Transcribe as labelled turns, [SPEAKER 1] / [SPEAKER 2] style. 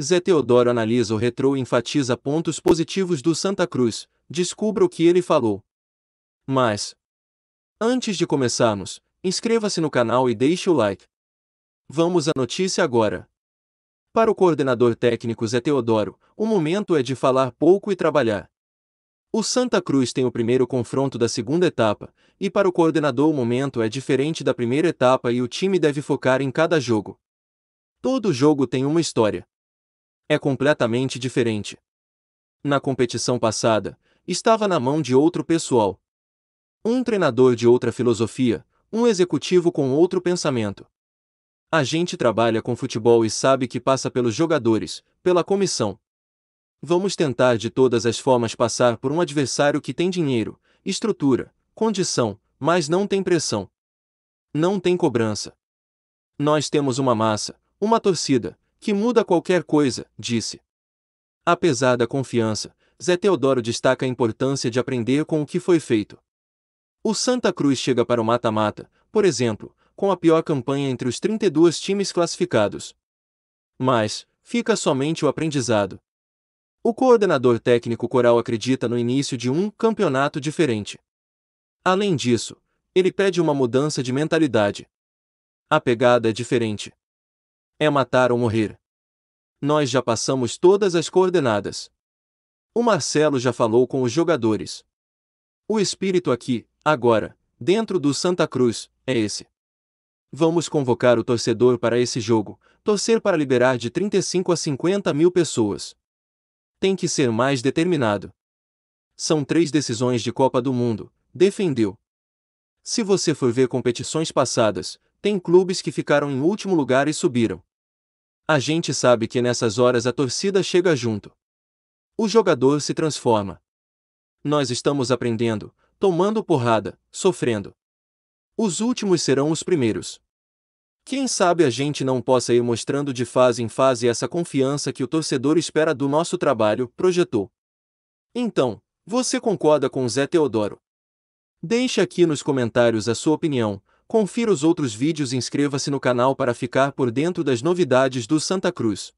[SPEAKER 1] Zé Teodoro analisa o retrô e enfatiza pontos positivos do Santa Cruz, descubra o que ele falou. Mas, antes de começarmos, inscreva-se no canal e deixe o like. Vamos à notícia agora. Para o coordenador técnico Zé Teodoro, o momento é de falar pouco e trabalhar. O Santa Cruz tem o primeiro confronto da segunda etapa, e para o coordenador o momento é diferente da primeira etapa e o time deve focar em cada jogo. Todo jogo tem uma história é completamente diferente. Na competição passada, estava na mão de outro pessoal. Um treinador de outra filosofia, um executivo com outro pensamento. A gente trabalha com futebol e sabe que passa pelos jogadores, pela comissão. Vamos tentar de todas as formas passar por um adversário que tem dinheiro, estrutura, condição, mas não tem pressão. Não tem cobrança. Nós temos uma massa, uma torcida, que muda qualquer coisa, disse. Apesar da confiança, Zé Teodoro destaca a importância de aprender com o que foi feito. O Santa Cruz chega para o mata-mata, por exemplo, com a pior campanha entre os 32 times classificados. Mas, fica somente o aprendizado. O coordenador técnico Coral acredita no início de um campeonato diferente. Além disso, ele pede uma mudança de mentalidade. A pegada é diferente. É matar ou morrer. Nós já passamos todas as coordenadas. O Marcelo já falou com os jogadores. O espírito aqui, agora, dentro do Santa Cruz, é esse. Vamos convocar o torcedor para esse jogo, torcer para liberar de 35 a 50 mil pessoas. Tem que ser mais determinado. São três decisões de Copa do Mundo, defendeu. Se você for ver competições passadas, tem clubes que ficaram em último lugar e subiram. A gente sabe que nessas horas a torcida chega junto. O jogador se transforma. Nós estamos aprendendo, tomando porrada, sofrendo. Os últimos serão os primeiros. Quem sabe a gente não possa ir mostrando de fase em fase essa confiança que o torcedor espera do nosso trabalho, projetou. Então, você concorda com Zé Teodoro? Deixe aqui nos comentários a sua opinião, Confira os outros vídeos e inscreva-se no canal para ficar por dentro das novidades do Santa Cruz.